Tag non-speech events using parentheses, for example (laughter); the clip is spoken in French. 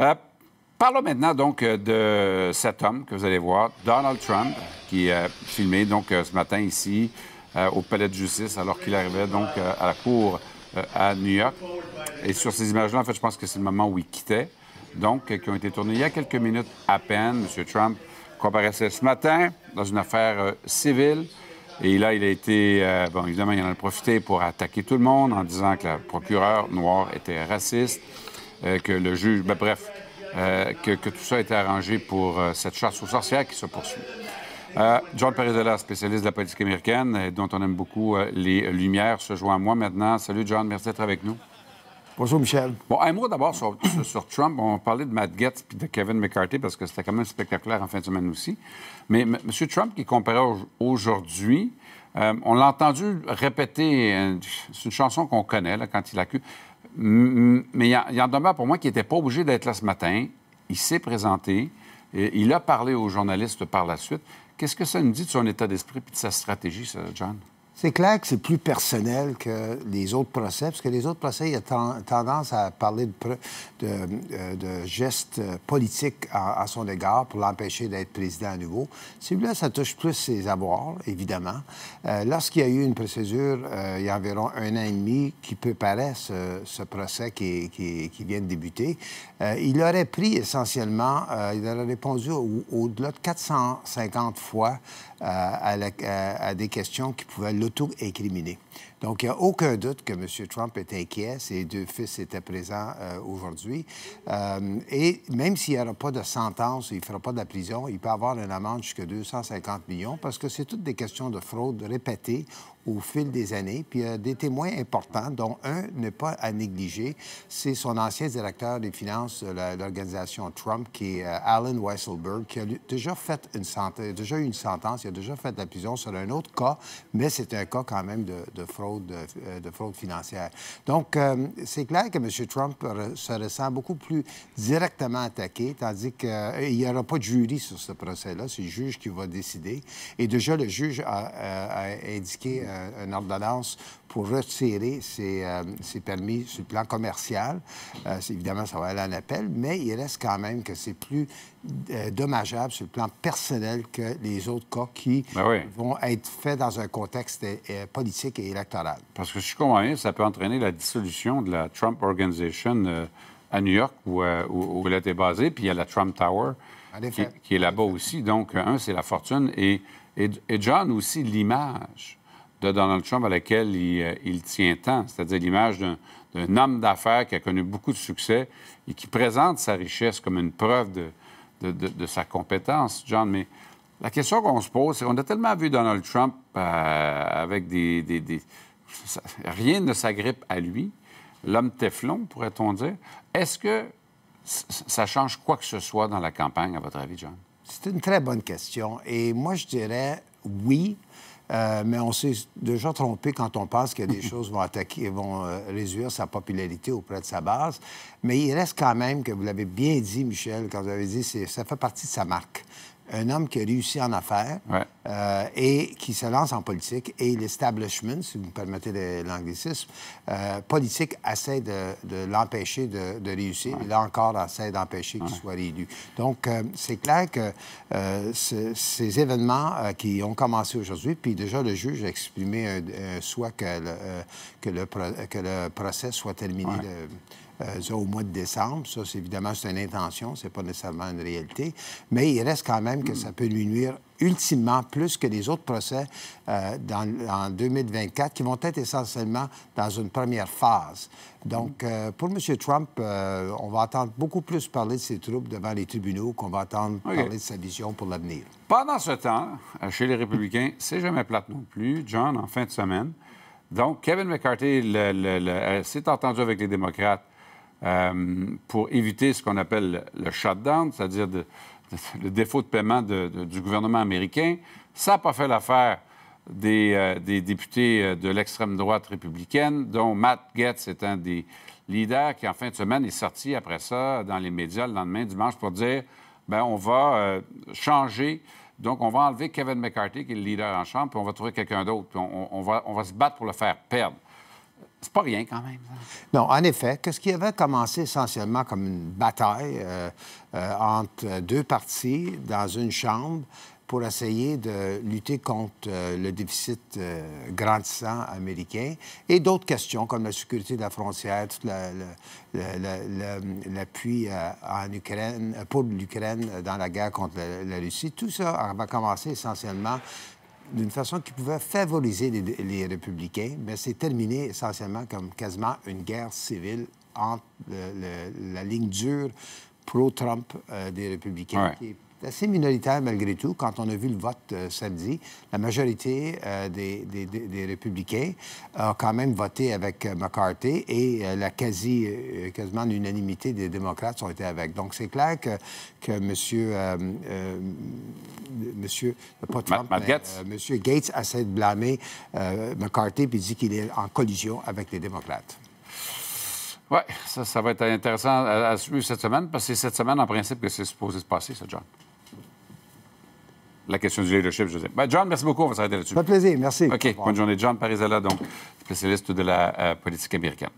Euh, parlons maintenant donc euh, de cet homme que vous allez voir, Donald Trump, qui a euh, filmé donc ce matin ici au palais de justice alors qu'il arrivait donc à la cour à New York. Et sur ces images-là, en fait, je pense que c'est le moment où il quittait, donc qui ont été tournées il y a quelques minutes à peine. M. Trump comparaissait ce matin dans une affaire civile. Et là, il a été. bon, évidemment, il en a profité pour attaquer tout le monde en disant que la procureure noire était raciste. Euh, que le juge, ben, bref, euh, que, tout ça a été arrangé pour euh, cette chasse aux sorcières qui se poursuit. Euh, John Perizella, spécialiste de la politique américaine, dont on aime beaucoup les lumières, se joint à moi maintenant. Salut, John, merci d'être avec nous. Bonjour, Michel. Bon, un mot d'abord sur, (coughs) Trump. On parlait de Matt Gaetz puis de Kevin McCarthy parce que c'était quand même spectaculaire en fin de semaine aussi. Mais M. Trump, qui comparait aujourd'hui, on l'a entendu répéter, c'est une chanson qu'on connaît là, quand il accuse. Mais il y en demeure pour moi qui n'était pas obligé d'être là ce matin. Il s'est présenté. il a parlé aux journalistes par la suite. Qu'est-ce que ça nous dit de son état d'esprit et de sa stratégie, John? C'est clair que c'est plus personnel que les autres procès, parce que les autres procès, il y a tendance à parler de, euh, de, gestes politiques à, son égard pour l'empêcher d'être président à nouveau. Celui-là, ça touche plus ses avoirs, évidemment. Euh, lorsqu'il y a eu une procédure, euh, il y a environ un an et demi, qui préparait ce, ce procès qui, vient de débuter, il aurait pris essentiellement, il aurait répondu au-delà de 450 fois à, des questions qui pouvaient le tout incriminé Donc, il n'y a aucun doute que M. Trump est inquiet. Ses deux fils étaient présents euh, aujourd'hui. Euh, et même s'il n'y aura pas de sentence, il ne fera pas de prison, il peut avoir une amende jusqu'à 250 millions parce que c'est toutes des questions de fraude répétées au fil des années. Puis il y a des témoins importants, dont un n'est pas à négliger, c'est son ancien directeur des finances de l'organisation Trump, qui est euh, Alan Weisselberg, qui a déjà fait une sentence, déjà eu une sentence, il a déjà fait de la prison sur un autre cas, mais c'est un cas quand même de, fraude, euh, de, fraude financière. Donc, euh, c'est clair que M. Trump se ressent beaucoup plus directement attaqué, tandis qu'il n'y aura pas de jury sur ce procès-là. C'est le juge qui va décider. Et déjà, le juge a indiqué euh, ordonnance pour retirer euh, ses permis sur le plan commercial. Euh, évidemment, ça va aller en appel, mais il reste quand même que c'est plus dommageable sur le plan personnel que les autres cas qui ben vont être faits dans un contexte politique et électoral. Parce que je je comprends bien, ça peut entraîner la dissolution de la Trump Organization à New York, où, elle était basée, puis il y a la Trump Tower, qui, est là-bas aussi. Donc, un, c'est la fortune, et, et, et John aussi, l'image de Donald Trump à laquelle il, euh, tient tant, c'est-à-dire l'image d'un homme d'affaires qui a connu beaucoup de succès et qui présente sa richesse comme une preuve de, sa compétence, John. Mais la question qu'on se pose, c'est qu'on a tellement vu Donald Trump euh, avec des, des... Rien ne s'agrippe à lui. L'homme Teflon, pourrait-on dire. Est-ce que ça change quoi que ce soit dans la campagne, à votre avis, John? C'est une très bonne question. Et moi, je dirais oui, euh, mais on s'est déjà trompé quand on pense que des (laughs) choses vont attaquer, vont euh, réduire sa popularité auprès de sa base. Mais il reste quand même que vous l'avez bien dit, Michel, quand vous avez dit, ça fait partie de sa marque un homme qui a réussi en affaires euh, et qui se lance en politique. Et l'establishment, si vous me permettez l'anglicisme, euh, politique essaie de, l'empêcher de, réussir. Il Là encore, essaie d'empêcher qu'il soit réélu. Donc, euh, c'est clair que ces événements qui ont commencé aujourd'hui, puis déjà le juge a exprimé un, souhait que le, que, le, procès soit terminé. De, euh, au mois de décembre. Ça, c'est évidemment, c'est une intention, c'est pas nécessairement une réalité. Mais il reste quand même que ça peut lui nuire ultimement plus que les autres procès euh, dans, en 2024 qui vont être essentiellement dans une première phase. Donc, euh, pour M. Trump, on va attendre beaucoup plus parler de ses troubles devant les tribunaux qu'on va attendre parler de sa vision pour l'avenir. Pendant ce temps, chez les Républicains, c'est jamais plate non plus. John, en fin de semaine. Donc, Kevin McCarthy s'est entendu avec les démocrates euh, pour éviter ce qu'on appelle le shutdown, c'est-à-dire le défaut de paiement du gouvernement américain. Ça n'a pas fait l'affaire des, euh, députés euh, de l'extrême droite républicaine, dont Matt Gaetz est un des leaders qui, en fin de semaine, est sorti après ça dans les médias le lendemain, dimanche, pour dire ben on va changer. Donc, on va enlever Kevin McCarthy, qui est le leader en chambre, puis on va trouver quelqu'un d'autre. on va se battre pour le faire perdre. C'est pas rien quand même. Non, en effet, qu'est-ce qui avait commencé essentiellement comme une bataille euh, euh, entre deux parties dans une chambre pour essayer de lutter contre euh, le déficit grandissant américain et d'autres questions comme la sécurité de la frontière, l'appui en Ukraine, pour l'Ukraine dans la guerre contre la, Russie. Tout ça avait commencé essentiellement d'une façon qui pouvait favoriser les, républicains, mais c'est terminé essentiellement comme quasiment une guerre civile entre la ligne dure pro-Trump euh, des républicains, qui est assez minoritaire malgré tout. Quand on a vu le vote euh, samedi, la majorité euh, des, républicains a quand même voté avec McCarthy et la quasi, quasiment l'unanimité des démocrates ont été avec. Donc c'est clair que, que M monsieur, pas Trump, Gates euh, essaie de blâmer euh, McCarthy puis dit qu'il est en collision avec les démocrates. Oui, ça, va être intéressant à, suivre cette semaine, parce que c'est cette semaine, en principe, que c'est supposé se passer, ça, John. La question du leadership, je ben, John, merci beaucoup. On va s'arrêter là-dessus. Ça plaisir, merci. OK, bonne journée. John Parizella, donc, spécialiste de la euh, politique américaine.